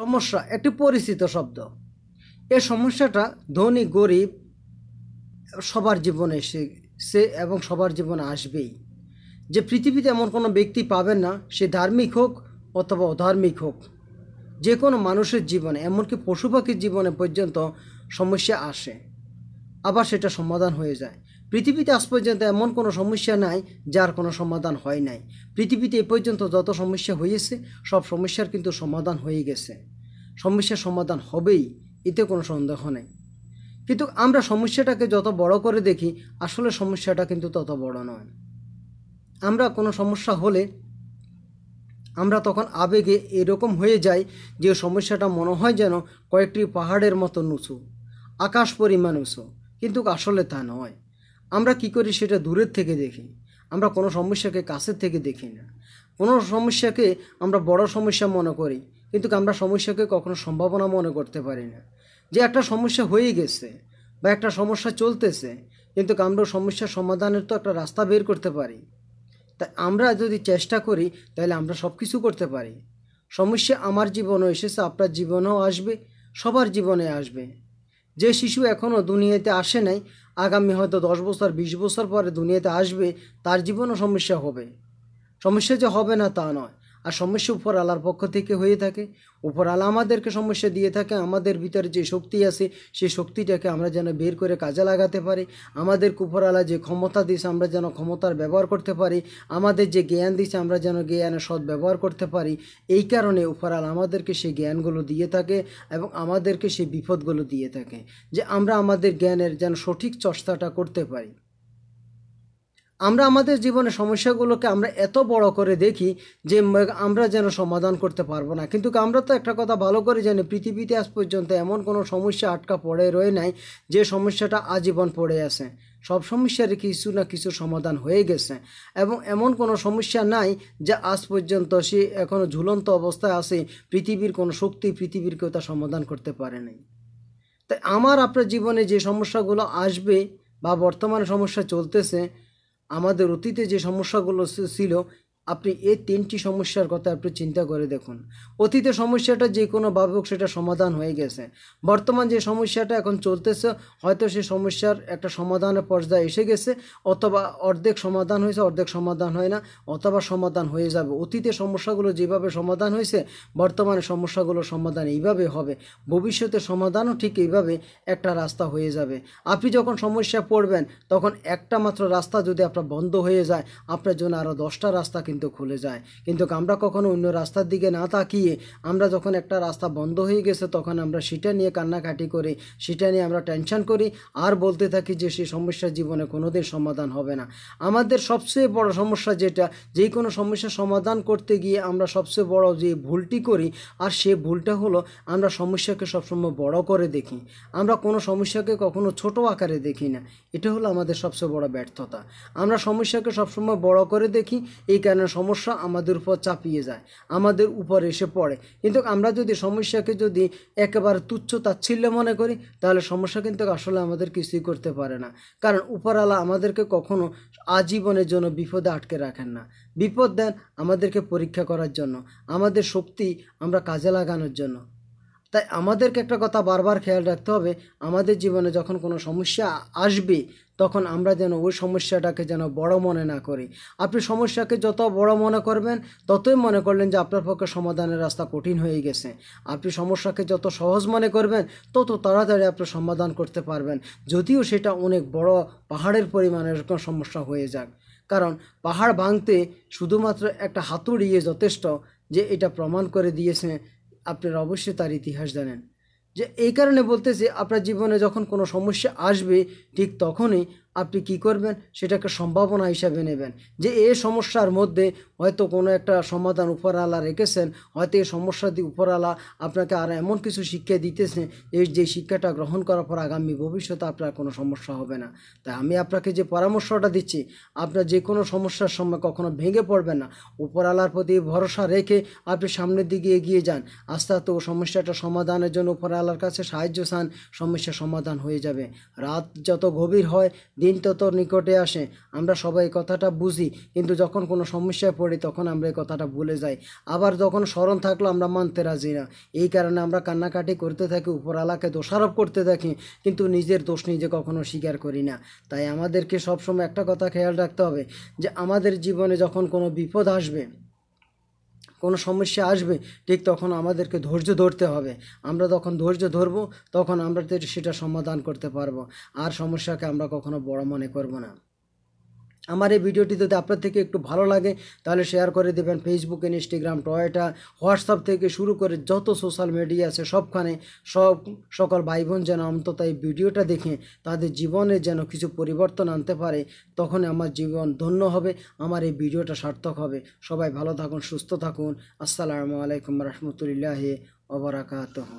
সমস্যা একটি পরিচিত শব্দ এ সমস্যাটা ধনী গরিব সবার জীবনে এসেছে এবং সবার জীবনে আসবেই যে পৃথিবীতে এমন কোনো ব্যক্তি পাবেন না সে ধার্মিক হোক অথবা অধার্মিক হোক যে কোনো মানুষের জীবনে এমনকি পশু পাখির জীবনে পর্যন্ত সমস্যা আসে আবার সেটা সমাধান হয়ে যায় পৃথিবীতে আজ পর্যন্ত এমন কোনো সমস্যা নাই যার কোনো সমাধান হয় নাই পৃথিবীতে এ পর্যন্ত যত সমস্যা হয়েছে সব সমস্যার কিন্তু সমাধান হয়ে গেছে সমস্যার সমাধান হবেই এতে কোনো সন্দেহ নেই কিন্তু আমরা সমস্যাটাকে যত বড় করে দেখি আসলে সমস্যাটা কিন্তু তত বড় নয় আমরা কোনো সমস্যা হলে আমরা তখন আবেগে এরকম হয়ে যাই যে সমস্যাটা মনে হয় যেন কয়েকটি পাহাড়ের মতো নুচু আকাশ পরিমাণ উঁচু কিন্তু আসলে তা নয় আমরা কি করি সেটা দূরের থেকে দেখি আমরা কোনো সমস্যাকে কাছের থেকে দেখি না কোনো সমস্যাকে আমরা বড় সমস্যা মনে করি কিন্তু আমরা সমস্যাকে কখনো সম্ভাবনা মনে করতে পারি না যে একটা সমস্যা হয়ে গেছে বা একটা সমস্যা চলতেছে কিন্তু আমরা সমস্যা সমাধানের তো একটা রাস্তা বের করতে পারি তাই আমরা যদি চেষ্টা করি তাহলে আমরা সব কিছু করতে পারি সমস্যা আমার জীবনও এসেছে আপনার জীবনেও আসবে সবার জীবনে আসবে যে শিশু এখনও দুনিয়াতে আসে নাই আগামী হয়তো দশ বছর বিশ বছর পরে দুনিয়াতে আসবে তার জীবনও সমস্যা হবে সমস্যা যে হবে না তা নয় আর সমস্যা উপর আলার পক্ষ থেকে হয়ে থাকে উপর আলা আমাদেরকে সমস্যা দিয়ে থাকে আমাদের ভিতরে যে শক্তি আছে সেই শক্তিটাকে আমরা যেন বের করে কাজে লাগাতে পারি আমাদের উপর আলা যে ক্ষমতা দিয়েছে আমরা যেন ক্ষমতার ব্যবহার করতে পারি আমাদের যে জ্ঞান দিয়েছে আমরা যেন জ্ঞানের সৎ ব্যবহার করতে পারি এই কারণে উপর আলা আমাদেরকে সেই জ্ঞানগুলো দিয়ে থাকে এবং আমাদেরকে সেই বিপদগুলো দিয়ে থাকে যে আমরা আমাদের জ্ঞানের যেন সঠিক চর্চাটা করতে পারি আমরা আমাদের জীবনে সমস্যাগুলোকে আমরা এত বড় করে দেখি যে আমরা যেন সমাধান করতে পারবো না কিন্তু আমরা তো একটা কথা ভালো করে জানি পৃথিবীতে আজ পর্যন্ত এমন কোনো সমস্যা আটকা পড়ে রয়ে নাই যে সমস্যাটা আজীবন পড়ে আছে সব সমস্যারই কিছু না কিছু সমাধান হয়ে গেছে এবং এমন কোনো সমস্যা নাই যা আজ পর্যন্ত সে এখনও ঝুলন্ত অবস্থায় আছে পৃথিবীর কোনো শক্তি পৃথিবীর কেউ তা সমাধান করতে পারে নাই তাই আমার আপনার জীবনে যে সমস্যাগুলো আসবে বা বর্তমানে সমস্যা চলতেছে আমাদের অতীতে যে সমস্যাগুলো ছিল আপনি এই তিনটি সমস্যার কথা আপনি চিন্তা করে দেখুন অতীতে সমস্যাটা যে কোনোভাবে হোক সেটা সমাধান হয়ে গেছে বর্তমান যে সমস্যাটা এখন চলতেছে হয়তো সেই সমস্যার একটা সমাধানের পর্যায়ে এসে গেছে অথবা অর্ধেক সমাধান হয়েছে অর্ধেক সমাধান হয় না অথবা সমাধান হয়ে যাবে অতীতে সমস্যাগুলো যেভাবে সমাধান হয়েছে বর্তমানে সমস্যাগুলোর সমাধান এইভাবে হবে ভবিষ্যতে সমাধানও ঠিক এইভাবে একটা রাস্তা হয়ে যাবে আপনি যখন সমস্যা পড়বেন তখন একটা মাত্র রাস্তা যদি আপনার বন্ধ হয়ে যায় আপনার জন্য আরও দশটা রাস্তাকে কিন্তু খুলে যায় কিন্তু আমরা কখনো অন্য রাস্তার দিকে না তাকিয়ে আমরা যখন একটা রাস্তা বন্ধ হয়ে গেছে তখন আমরা সেটা নিয়ে কান্নাকাটি করি সেটা নিয়ে আমরা টেনশন করি আর বলতে থাকি যে সেই সমস্যা জীবনে কোনোদিন সমাধান হবে না আমাদের সবচেয়ে বড় সমস্যা যেটা যে কোনো সমস্যার সমাধান করতে গিয়ে আমরা সবচেয়ে বড় যে ভুলটি করি আর সে ভুলটা হলো আমরা সমস্যাকে সবসময় বড় করে দেখি আমরা কোনো সমস্যাকে কখনো ছোট আকারে দেখি না এটা হলো আমাদের সবচেয়ে বড় ব্যর্থতা আমরা সমস্যাকে সবসময় বড় করে দেখি এই কারণে সমাধানের সমস্যা আমাদের উপর চাপিয়ে যায় আমাদের উপর এসে পড়ে কিন্তু আমরা যদি সমস্যাকে যদি একেবারে তুচ্ছ তাচ্ছিল্য মনে করি তাহলে সমস্যা কিন্তু আসলে আমাদের কিছুই করতে পারে না কারণ উপরালা আমাদেরকে কখনো আজীবনের জন্য বিপদে আটকে রাখেন না বিপদ দেন আমাদেরকে পরীক্ষা করার জন্য আমাদের শক্তি আমরা কাজে লাগানোর জন্য তাই আমাদেরকে একটা কথা বারবার খেয়াল রাখতে হবে আমাদের জীবনে যখন কোনো সমস্যা আসবে তখন আমরা যেন ওই সমস্যাটাকে যেন বড় মনে না করি আপনি সমস্যাকে যত বড় মনে করবেন ততই মনে করলেন যে আপনার পক্ষে সমাধানের রাস্তা কঠিন হয়ে গেছে আপনি সমস্যাকে যত সহজ মনে করবেন তত তাড়াতাড়ি আপনি সমাধান করতে পারবেন যদিও সেটা অনেক বড় পাহাড়ের পরিমাণে এরকম সমস্যা হয়ে যাক কারণ পাহাড় ভাঙতে শুধুমাত্র একটা হাতুড়িয়ে যথেষ্ট যে এটা প্রমাণ করে দিয়েছে আপনারা অবশ্যই তার ইতিহাস জানেন যে এই কারণে বলতেছে আপনার জীবনে যখন কোনো সমস্যা আসবে ঠিক তখনই আপনি কি করবেন সেটাকে সম্ভাবনা হিসাবে নেবেন যে এই সমস্যার মধ্যে হয়তো কোনো একটা সমাধান উপরালা রেখেছেন হয়তো এই দিয়ে উপরালা আপনাকে আর এমন কিছু শিক্ষা দিতেছে এই যে শিক্ষাটা গ্রহণ করার পর আগামী ভবিষ্যতে আপনার কোনো সমস্যা হবে না তাই আমি আপনাকে যে পরামর্শটা দিচ্ছি আপনার যে কোনো সমস্যার সময় কখনো ভেঙে পড়বেন না উপরালার প্রতি ভরসা রেখে আপনি সামনের দিকে এগিয়ে যান আস্তে আস্তে ও সমস্যাটা সমাধানের জন্য উপরালার কাছে সাহায্য চান সমস্যা সমাধান হয়ে যাবে রাত যত গভীর হয় দিন তোর নিকটে আসে আমরা সবাই এই কথাটা বুঝি কিন্তু যখন কোনো সমস্যায় পড়ি তখন আমরা এই কথাটা ভুলে যাই আবার যখন স্মরণ থাকলো আমরা মানতে রাজি না এই কারণে আমরা কান্নাকাটি করতে থাকি উপরালাকে দোষারোপ করতে থাকি কিন্তু নিজের দোষ নিজে কখনো স্বীকার করি না তাই আমাদেরকে সবসময় একটা কথা খেয়াল রাখতে হবে যে আমাদের জীবনে যখন কোনো বিপদ আসবে কোনো সমস্যা আসবে ঠিক তখন আমাদেরকে ধৈর্য ধরতে হবে আমরা তখন ধৈর্য ধরব তখন আমরা সেটা সমাধান করতে পারবো আর সমস্যাকে আমরা কখনো বড় মনে করব না আমার এই ভিডিওটি যদি আপনার থেকে একটু ভালো লাগে তাহলে শেয়ার করে দেবেন ফেসবুক ইনস্টাগ্রাম টয়েটা হোয়াটসঅ্যাপ থেকে শুরু করে যত সোশ্যাল মিডিয়া আছে সবখানে সব সকল ভাই বোন যেন অন্তত এই ভিডিওটা দেখে তাদের জীবনে যেন কিছু পরিবর্তন আনতে পারে তখন আমার জীবন ধন্য হবে আমার এই ভিডিওটা সার্থক হবে সবাই ভালো থাকুন সুস্থ থাকুন আসসালামু আলাইকুম রহমতুলিল্লাহ ওবরাকাতহ